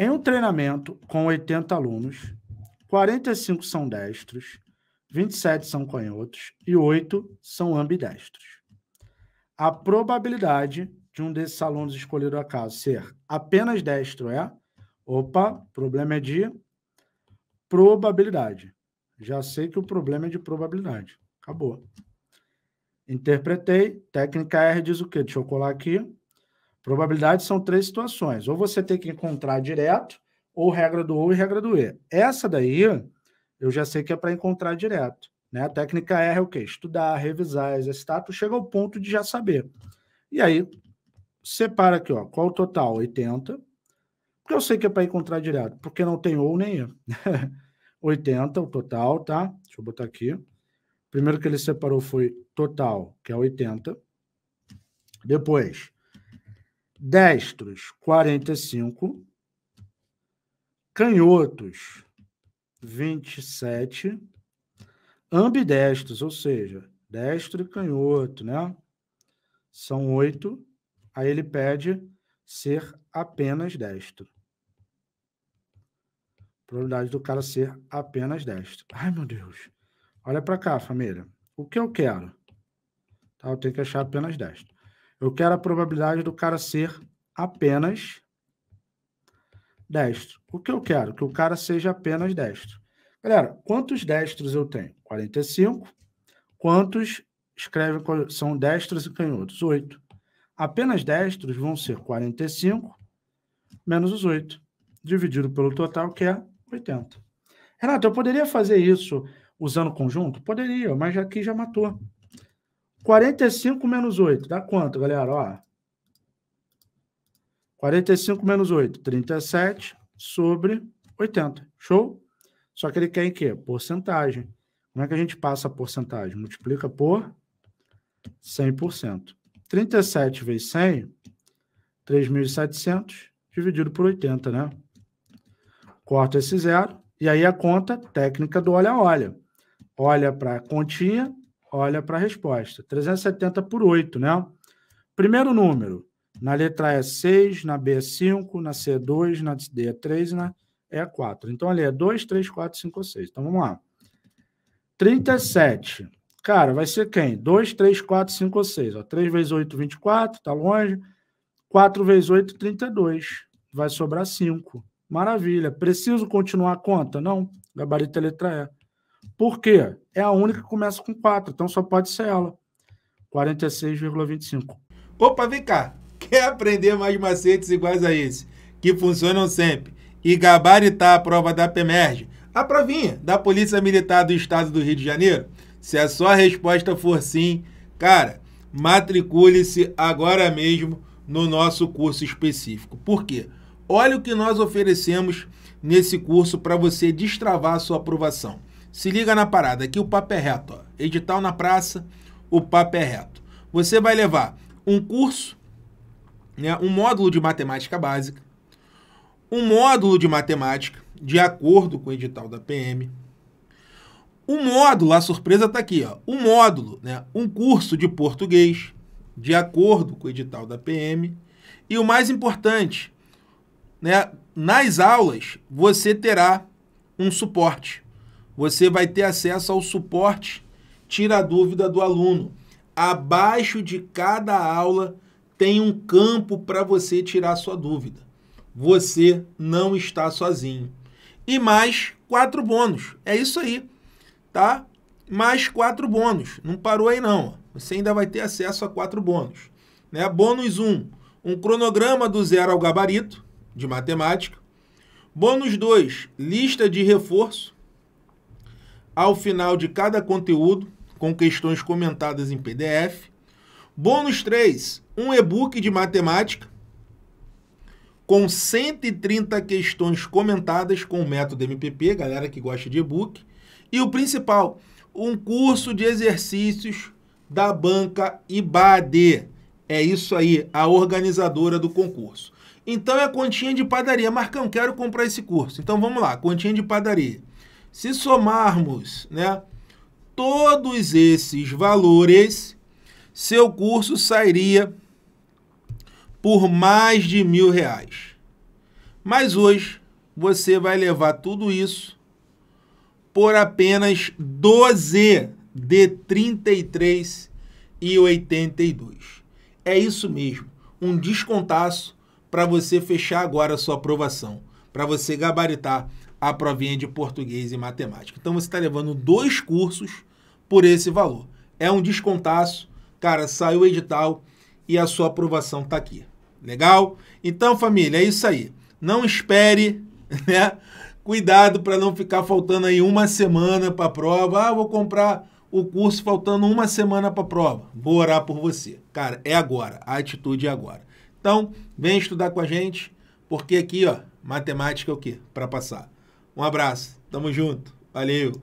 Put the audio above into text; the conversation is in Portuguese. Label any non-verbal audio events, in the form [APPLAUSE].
Em um treinamento com 80 alunos, 45 são destros, 27 são canhotos e 8 são ambidestros. A probabilidade de um desses alunos escolhido a caso ser apenas destro é, opa, problema é de probabilidade. Já sei que o problema é de probabilidade. Acabou. Interpretei. Técnica R diz o quê? Deixa eu colar aqui. Probabilidade são três situações. Ou você tem que encontrar direto, ou regra do ou e regra do e. Essa daí, eu já sei que é para encontrar direto. Né? A técnica R é o quê? Estudar, revisar, exercitar, tu chega ao ponto de já saber. E aí, separa aqui, ó, qual o total? 80. Porque eu sei que é para encontrar direto, porque não tem ou nem e. 80 [LAUGHS] o total, tá? Deixa eu botar aqui. Primeiro que ele separou foi total, que é 80. Depois, destros 45, canhotos 27, ambidestros, ou seja, destro e canhoto, né? São oito, aí ele pede ser apenas destro. Probabilidade do cara ser apenas destro. Ai, meu Deus. Olha para cá, família. O que eu quero? Tá, eu tenho que achar apenas destro. Eu quero a probabilidade do cara ser apenas destro. O que eu quero? Que o cara seja apenas destro. Galera, quantos destros eu tenho? 45. Quantos escreve, são destros e canhotos? 8. Apenas destros vão ser 45 menos os 8, dividido pelo total, que é 80. Renato, eu poderia fazer isso usando conjunto? Poderia, mas aqui já matou. 45 menos 8, dá quanto, galera? Ó, 45 menos 8, 37 sobre 80. Show? Só que ele quer em quê? Porcentagem. Como é que a gente passa a porcentagem? Multiplica por 100%. 37 vezes 100, 3.700, dividido por 80, né? Corta esse zero, e aí a conta técnica do olha-olha. Olha, olha. olha para a continha olha para a resposta. 370 por 8, né? Primeiro número, na letra E 6, na B é 5, na C é 2, na D é 3 e na E é 4. Então, ali é 2, 3, 4, 5, 6. Então, vamos lá. 37. Cara, vai ser quem? 2, 3, 4, 5 6. Ó. 3 vezes 8, 24, tá longe. 4 vezes 8, 32. Vai sobrar 5. Maravilha. Preciso continuar a conta? Não. Gabarito é letra E. Por quê? É a única que começa com 4, então só pode ser ela. 46,25. Opa, vem cá. Quer aprender mais macetes iguais a esse, que funcionam sempre, e gabaritar a prova da PEMERGE, a provinha da Polícia Militar do Estado do Rio de Janeiro? Se a sua resposta for sim, cara, matricule-se agora mesmo no nosso curso específico. Por quê? Olha o que nós oferecemos nesse curso para você destravar a sua aprovação. Se liga na parada, aqui o papo é reto. Ó. Edital na praça, o papo é reto. Você vai levar um curso, né, um módulo de matemática básica, um módulo de matemática, de acordo com o edital da PM, um módulo, a surpresa está aqui, ó, um módulo, né, um curso de português, de acordo com o edital da PM, e o mais importante, né, nas aulas você terá um suporte, você vai ter acesso ao suporte Tira a Dúvida do Aluno. Abaixo de cada aula tem um campo para você tirar sua dúvida. Você não está sozinho. E mais quatro bônus. É isso aí, tá? Mais quatro bônus. Não parou aí não. Você ainda vai ter acesso a quatro bônus. Né? Bônus 1, um, um cronograma do zero ao gabarito de matemática. Bônus 2, lista de reforço ao final de cada conteúdo, com questões comentadas em PDF. Bônus 3, um e-book de matemática com 130 questões comentadas com o método MPP, galera que gosta de e-book. E o principal, um curso de exercícios da banca IBADE, É isso aí, a organizadora do concurso. Então é a continha de padaria. Marcão, quero comprar esse curso. Então vamos lá, continha de padaria. Se somarmos né, todos esses valores, seu curso sairia por mais de mil reais. Mas hoje você vai levar tudo isso por apenas 12 de 33 e 82. É isso mesmo, um descontaço para você fechar agora a sua aprovação, para você gabaritar a provinha de português e matemática. Então você está levando dois cursos por esse valor. É um descontaço, cara, saiu o edital e a sua aprovação está aqui. Legal? Então, família, é isso aí. Não espere, [LAUGHS] né? Cuidado para não ficar faltando aí uma semana para a prova. Ah, vou comprar o curso faltando uma semana para a prova. Vou orar por você. Cara, é agora. A atitude é agora. Então, vem estudar com a gente, porque aqui, ó, matemática é o quê? Para passar. Um abraço, tamo junto, valeu.